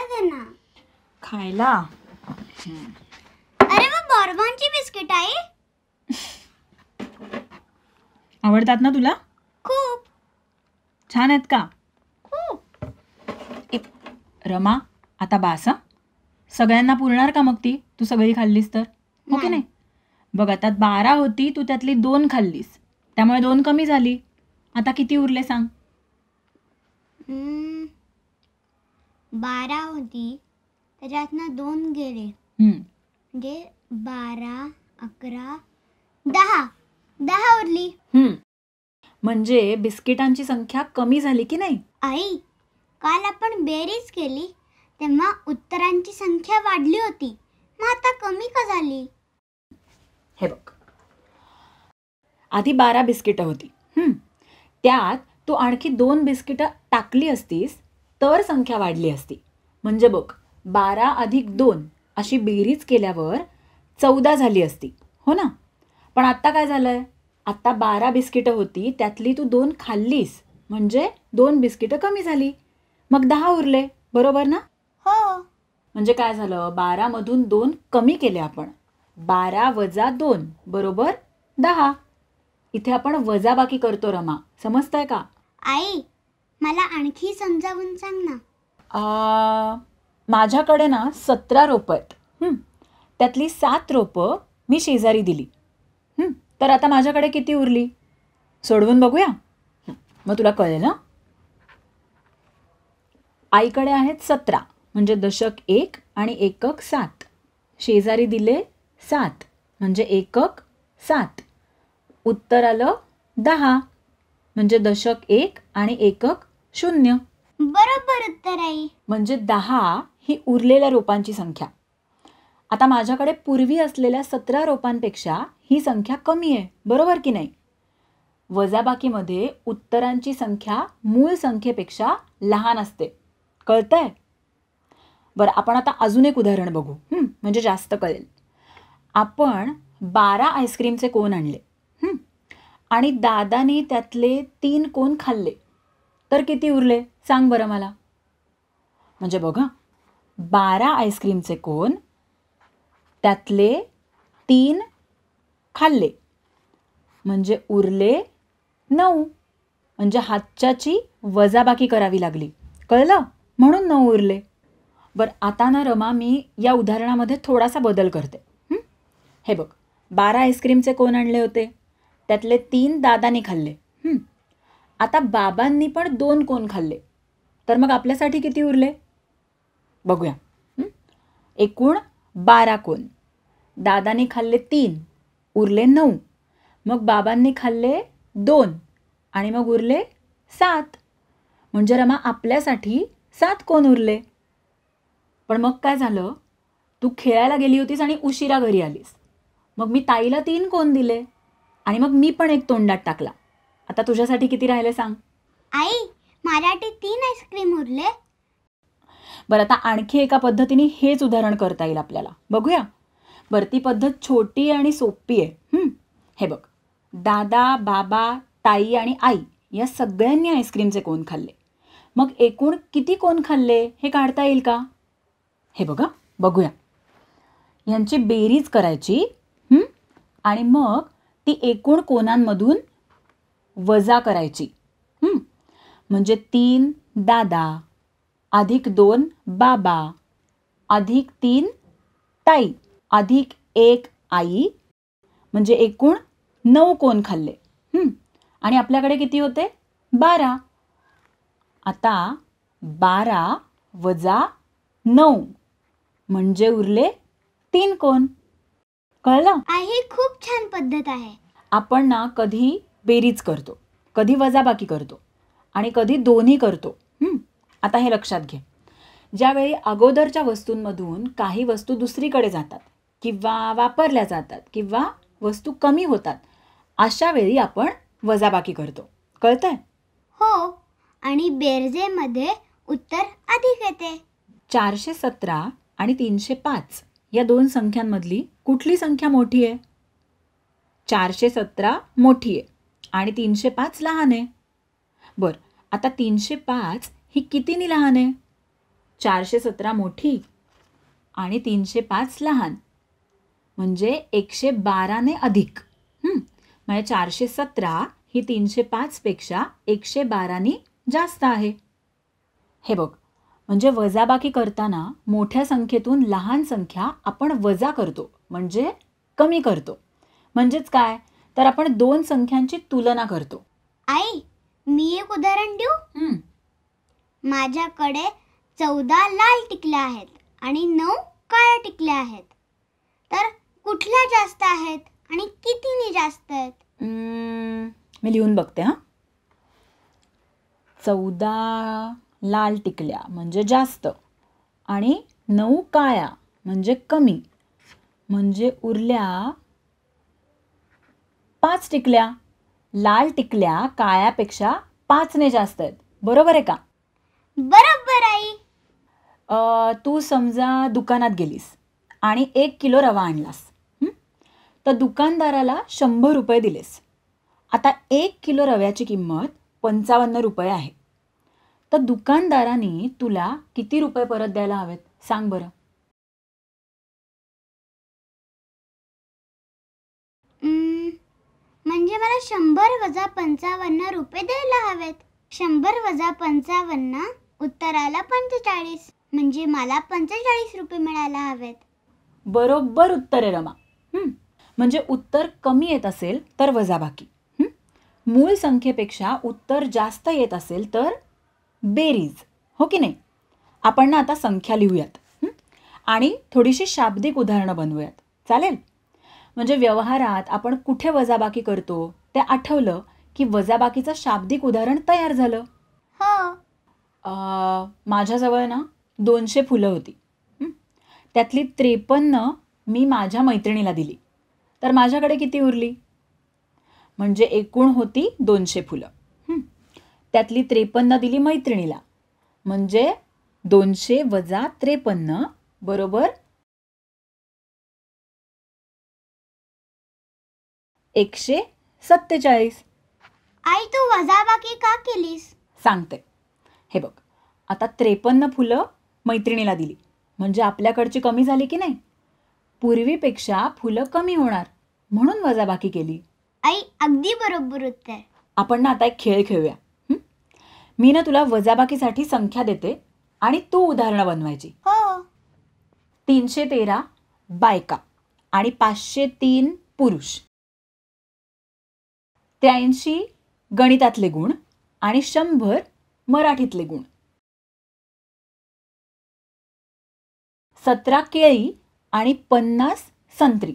खायला खायला अरे मग बॉर्बॉनची बिस्किट आहे आवडतात ना तुला खूप छान आहेत का खूप रमा आता बासा सगळ्यांना पुरणार का मग ती तू सगळी खाल्लीस तर ओके हो नाही. बघ आता बारा होती तू त्यातली दोन खाल्लीस त्यामुळे दोन कमी झाली आता किती उरले सांग बारा होती त्याच्यातनं दोन गेले म्हणजे बारा अकरा दहा दहा उरली म्हणजे बिस्किटांची संख्या कमी झाली की नाही आई काल आपण बेरीज केली तेव्हा उत्तरांची संख्या वाढली होती मग आता कमी का झाली हे बघ आधी बारा बिस्किटं होती त्यात तू आणखी दोन बिस्किटं टाकली असतीस तर संख्या वाढली असती म्हणजे बघ बारा अधिक दोन अशी बेरीज केल्यावर चौदा झाली असती हो ना पण आत्ता काय झालं आहे आत्ता बारा बिस्किटं होती त्यातली तू दोन खाल्लीस म्हणजे दोन बिस्किटं कमी झाली मग दहा उरले बरोबर ना हां हो. म्हणजे काय झालं बारामधून दोन कमी केले आपण बारा वजा दोन बरोबर दहा इथे आपण वजाबाकी करतो रमा समजतंय का आई मला आणखी समजावून सांग ना माझ्याकडे ना सतरा रोपं आहेत त्यातली सात रोपं मी शेजारी दिली तर आता माझ्याकडे किती उरली सोडवून बघूया मग तुला कळेल ना आईकडे आहेत सतरा म्हणजे दशक एक आणि एकक सात शेजारी दिले सात म्हणजे एकक सात उत्तर आलं दहा म्हणजे दशक एक आणि एकक शून्य बरोबर उत्तर आहे म्हणजे दहा ही उरलेल्या रोपांची संख्या आता माझ्याकडे पूर्वी असलेल्या सतरा रोपांपेक्षा ही संख्या कमी आहे बरोबर की नाही वजाबाकीमध्ये उत्तरांची संख्या मूळ संख्येपेक्षा लहान असते कळतंय बरं आपण आता अजून एक उदाहरण बघू म्हणजे जास्त कळेल आपण बारा आईस्क्रीमचे कोण आणले आणि दादाने त्यातले तीन कोण खाल्ले तर किती उरले सांग बरं मला म्हणजे बघा बारा आईस्क्रीमचे कोन त्यातले तीन खाल्ले म्हणजे उरले नऊ म्हणजे हातच्याची वजाबाकी करावी लागली कळलं म्हणून नऊ उरले बरं आता ना रमा मी या उदाहरणामध्ये थोडासा बदल करते हे बघ बारा आईस्क्रीमचे कोण आणले होते त्यातले तीन दादाने खाल्ले आता बाबांनी पण दोन कोण खाल्ले तर मग आपल्यासाठी किती उरले बघूया एकूण बारा कोण दादाने खाल्ले तीन उरले नऊ मग बाबांनी खाल्ले दोन आणि मग उरले सात म्हणजे रमा आपल्यासाठी सात कोण उरले पण मग काय झालं तू खेळायला गेली होतीस आणि उशिरा घरी आलीस मग मी ताईला तीन कोण दिले आणि मग मी पण एक तोंडात टाकला आता तुझ्यासाठी किती राहिले सांग आई माझ्यासाठी तीन आईस्क्रीम उरले बरं आता आणखी एका पद्धतीने हेच उदाहरण करता येईल आपल्याला बघूया बरं ती पद्धत छोटी आणि सोपी आहे हे बघ दादा बाबा ताई आणि आई या सगळ्यांनी आईस्क्रीमचे कोण खाल्ले मग एकूण किती कोण खाल्ले हे काढता येईल का हे बघा बघूया यांची बेरीज करायची आणि मग ती एकूण कोणांमधून वजा करायची म्हणजे तीन दादा अधिक दोन बाबा अधिक तीन ताई अधिक एक आई म्हणजे एकूण नऊ कोण खाल्ले आणि आपल्याकडे किती होते बारा आता बारा वजा नऊ म्हणजे उरले तीन कोण कळलं आहे खूप छान पद्धत आहे आपण ना कधी बेरीज करतो कधी वजाबाकी करतो आणि कधी दोन्ही करतो आता हे लक्षात घे ज्यावेळी अगोदरच्या वस्तूंमधून काही वस्तू दुसरीकडे जातात किंवा वापरल्या जातात किंवा वस्तू कमी होतात अशा वेळी आपण वजाबाकी करतो कळतंय हो आणि बेरजेमध्ये उत्तर अधिक येते चारशे सतरा आणि तीनशे पाच या दोन संख्यांमधली कुठली संख्या मोठी आहे चारशे सतरा मोठी आहे आणि तीनशे पाच लहान आहे बर आता तीनशे पाच ही कितीनी लहान आहे चारशे सतरा मोठी आणि तीनशे पाच लहान म्हणजे एकशे बाराने अधिक म्हणजे चारशे सतरा ही तीनशे पाचपेक्षा एकशे बाराने जास्त आहे हे बघ म्हणजे वजाबाकी करताना मोठ्या संख्येतून लहान संख्या आपण वजा करतो म्हणजे कमी करतो म्हणजेच काय तर आपण दोन संख्यांची तुलना करतो आई मी एक उदाहरण देऊ माझ्याकडे चौदा लाल टिकल्या आहेत आणि नऊ काळ्या टिकल्या आहेत तर कुठल्या जास्त आहेत आणि कितीने जास्त आहेत मी लिहून बघते हा चौदा लाल टिकल्या म्हणजे जास्त आणि नऊ काळ्या म्हणजे कमी म्हणजे उरल्या पाच टिकल्या लाल टिकल्या काळ्यापेक्षा पाचने जास्त आहेत बरोबर आहे का बरोबर आई तू समजा दुकानात गेलीस आणि एक किलो रवा आणलास तर दुकानदाराला शंभर रुपये दिलेस आता एक किलो रव्याची किंमत पंचावन्न रुपये आहे तर दुकानदाराने तुला किती रुपये परत द्यायला हवेत सांग बरं म्हणजे मला शंभर वजा पंचावन्न रुपये द्यायला हवेत शंभर वजा पंचावन्न उत्तराला पंचेचाळीस म्हणजे मला पंचेचाळीस रुपये मिळायला हवेत बरोबर उत्तर आहे रमा म्हणजे उत्तर कमी येत असेल तर वजाबाकी मूळ संख्येपेक्षा उत्तर जास्त येत असेल तर बेरीज हो की नाही आपण ना आता संख्या लिहूयात आणि थोडीशी शाब्दिक उदाहरणं बनवूयात चालेल म्हणजे व्यवहारात आपण कुठे वजाबाकी करतो ते आठवलं की वजाबाकीचं शाब्दिक उदाहरण तयार झालं हां माझ्याजवळ ना दोनशे फुलं होती त्यातली त्रेपन्न मी माझ्या मैत्रिणीला दिली तर माझ्याकडे किती उरली म्हणजे एकूण होती दोनशे फुलं त्यातली त्रेपन्न दिली मैत्रिणीला म्हणजे दोनशे वजा त्रेपन्न बरोबर एकशे सत्तेचाळीस आई तू वजाबाकी का केलीस सांगते हे बघ आता त्रेपन्न फुलं मैत्रिणीला दिली म्हणजे आपल्याकडची कमी झाली की नाही पूर्वीपेक्षा फुलं कमी होणार म्हणून वजाबाकी केली आई अगदी बरोबर उत्तर आपण ना आता एक खेळ खेळूया मी ना तुला वजाबाकीसाठी संख्या देते आणि तू उदाहरणं बनवायची हो तीनशे तेरा बायका आणि पाचशे तीन पुरुष त्र्याऐंशी गणितातले गुण आणि शंभर मराठीतले गुण सतरा केळी आणि पन्नास संत्री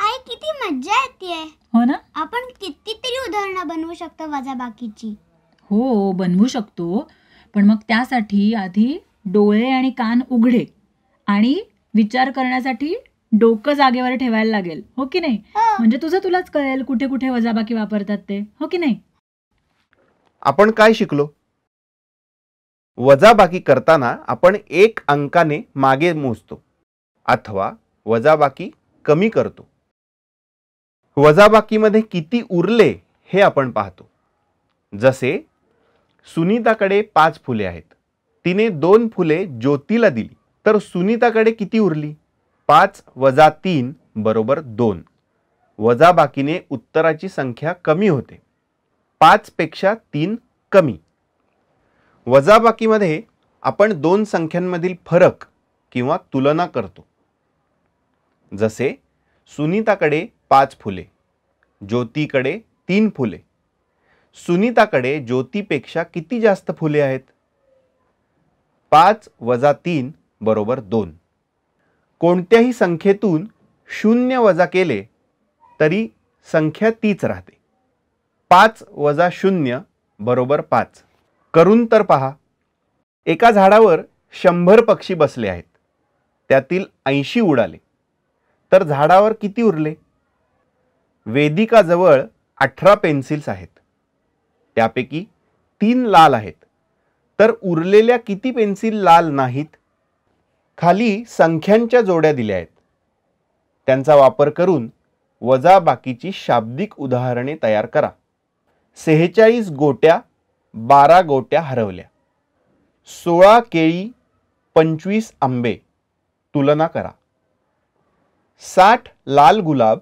आई किती मज्जा येते हो ना आपण कितीतरी उदाहरणं बनवू शकतो बाकीची? हो बनवू शकतो पण मग त्यासाठी आधी डोळे आणि कान उघडे आणि विचार करण्यासाठी डोकं जागेवर ठेवायला लागेल हो की नाही हो. म्हणजे तुझं तुलाच कळेल कुठे कुठे वजाबाकी वापरतात ते हो की नाही आपण काय शिकलो वजाबाकी करताना आपण एक अंकाने मागे मोजतो अथवा वजाबाकी कमी करतो वजाबाकीमध्ये किती उरले हे आपण पाहतो जसे सुनीताकडे पाच फुले आहेत तिने दोन फुले ज्योतीला दिली तर सुनीताकडे किती उरली पाच वजा तीन बरोबर दोन वजाबाकीने उत्तराची संख्या कमी होते पेक्षा तीन कमी वजाबाकीमध्ये आपण दोन संख्यांमधील फरक किंवा तुलना करतो जसे सुनीताकडे पाच फुले ज्योतीकडे तीन फुले सुनीताकडे ज्योतीपेक्षा किती जास्त फुले आहेत पाच वजा तीन बरोबर दोन कोणत्याही संख्येतून शून्य वजा केले तरी संख्या तीच राहते पाच वजा शून्य बरोबर पाच करून तर पहा एका झाडावर शंभर पक्षी बसले आहेत त्यातील ऐंशी उडाले तर झाडावर किती उरले वेदिकाजवळ अठरा पेन्सिल्स आहेत त्यापैकी तीन लाल आहेत तर उरलेल्या किती पेन्सिल लाल नाहीत खाली संख्यांच्या जोड्या दिल्या आहेत त्यांचा वापर करून वजा बाकीची शाब्दिक उदाहरणे तयार करा सेहेचाळीस गोट्या बारा गोट्या हरवल्या सोळा केळी पंचवीस आंबे तुलना करा साठ लाल गुलाब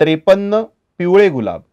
त्रेपन्न पिवळे गुलाब